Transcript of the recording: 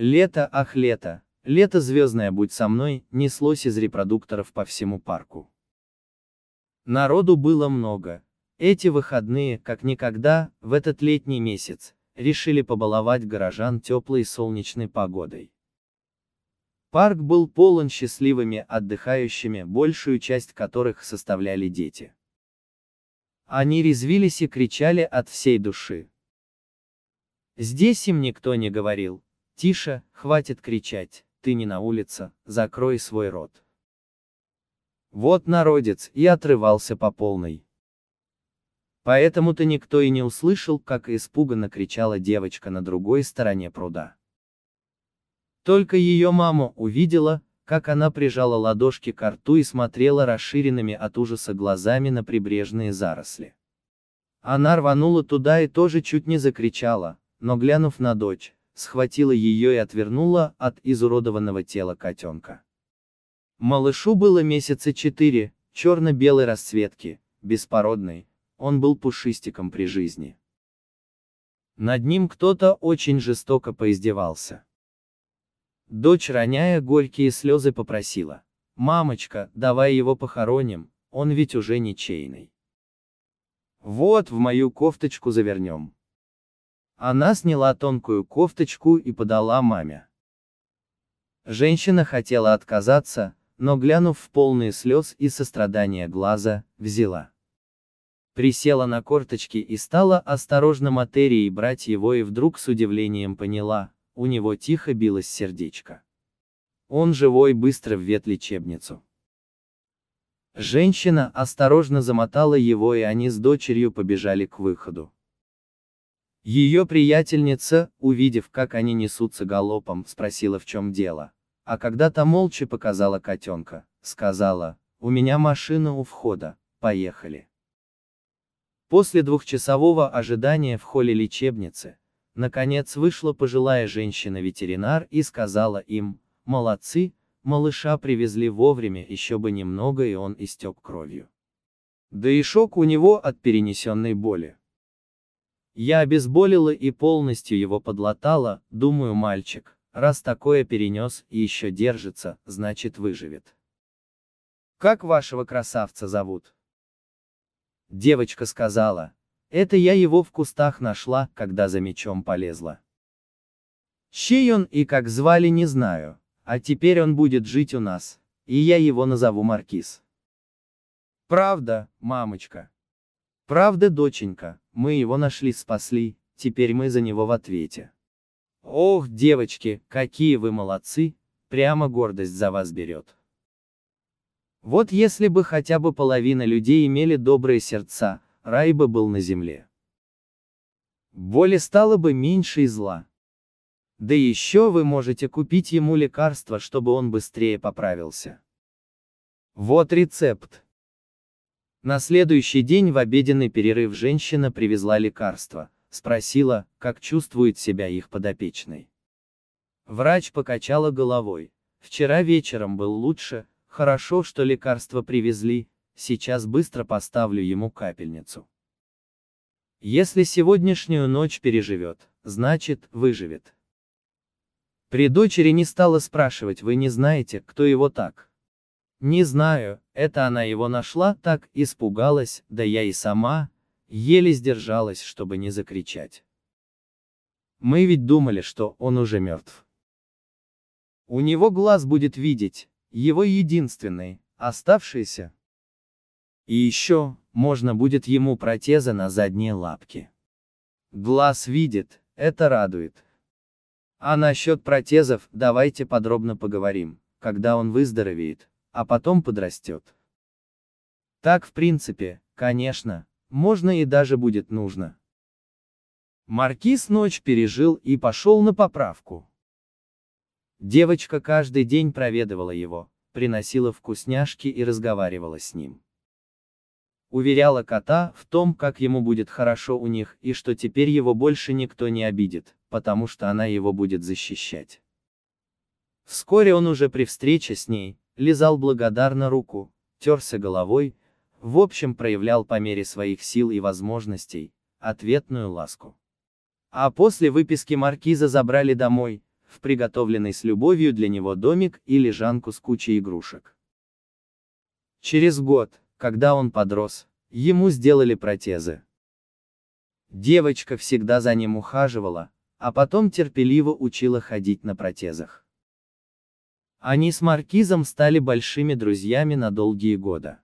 Лето, ах лето, лето звездное будь со мной, неслось из репродукторов по всему парку. Народу было много. Эти выходные, как никогда, в этот летний месяц, решили побаловать горожан теплой солнечной погодой. Парк был полон счастливыми отдыхающими, большую часть которых составляли дети. Они резвились и кричали от всей души. Здесь им никто не говорил, Тише, хватит кричать, ты не на улице, закрой свой рот. Вот народец, и отрывался по полной. Поэтому-то никто и не услышал, как испуганно кричала девочка на другой стороне пруда. Только ее мама увидела, как она прижала ладошки к рту и смотрела расширенными от ужаса глазами на прибрежные заросли. Она рванула туда и тоже чуть не закричала, но глянув на дочь, схватила ее и отвернула от изуродованного тела котенка. Малышу было месяца четыре, черно-белой расцветки, беспородный, он был пушистиком при жизни. Над ним кто-то очень жестоко поиздевался. Дочь, роняя горькие слезы, попросила. «Мамочка, давай его похороним, он ведь уже ничейный. Вот в мою кофточку завернем». Она сняла тонкую кофточку и подала маме. Женщина хотела отказаться, но глянув в полные слез и сострадания глаза, взяла. Присела на корточки и стала осторожно материей брать его и вдруг с удивлением поняла, у него тихо билось сердечко. Он живой быстро в ветлечебницу. Женщина осторожно замотала его и они с дочерью побежали к выходу. Ее приятельница, увидев, как они несутся галопом, спросила, в чем дело. А когда-то молча показала котенка, сказала, у меня машина у входа, поехали. После двухчасового ожидания в холле лечебницы, наконец вышла пожилая женщина-ветеринар и сказала им, молодцы, малыша привезли вовремя, еще бы немного и он истек кровью. Да и шок у него от перенесенной боли. Я обезболила и полностью его подлатала, думаю мальчик, раз такое перенес и еще держится, значит выживет. Как вашего красавца зовут? Девочка сказала, это я его в кустах нашла, когда за мечом полезла. Чей он и как звали не знаю, а теперь он будет жить у нас, и я его назову Маркиз. Правда, мамочка. Правда, доченька, мы его нашли, спасли, теперь мы за него в ответе. Ох, девочки, какие вы молодцы, прямо гордость за вас берет. Вот если бы хотя бы половина людей имели добрые сердца, рай бы был на земле. Боли стало бы меньше и зла. Да еще вы можете купить ему лекарство, чтобы он быстрее поправился. Вот рецепт. На следующий день в обеденный перерыв женщина привезла лекарства, спросила, как чувствует себя их подопечный. Врач покачала головой. Вчера вечером был лучше, хорошо, что лекарства привезли, сейчас быстро поставлю ему капельницу. Если сегодняшнюю ночь переживет, значит, выживет. При дочери не стала спрашивать, вы не знаете, кто его так? Не знаю, это она его нашла, так испугалась, да я и сама, еле сдержалась, чтобы не закричать. Мы ведь думали, что он уже мертв. У него глаз будет видеть, его единственный, оставшийся. И еще, можно будет ему протезы на задние лапки. Глаз видит, это радует. А насчет протезов давайте подробно поговорим, когда он выздоровеет а потом подрастет. Так в принципе, конечно, можно и даже будет нужно. Маркиз ночь пережил и пошел на поправку. Девочка каждый день проведывала его, приносила вкусняшки и разговаривала с ним. Уверяла кота в том, как ему будет хорошо у них и что теперь его больше никто не обидит, потому что она его будет защищать. Вскоре он уже при встрече с ней, лизал благодарно руку, терся головой, в общем проявлял по мере своих сил и возможностей, ответную ласку. А после выписки маркиза забрали домой, в приготовленный с любовью для него домик и лежанку с кучей игрушек. Через год, когда он подрос, ему сделали протезы. Девочка всегда за ним ухаживала, а потом терпеливо учила ходить на протезах. Они с Маркизом стали большими друзьями на долгие годы.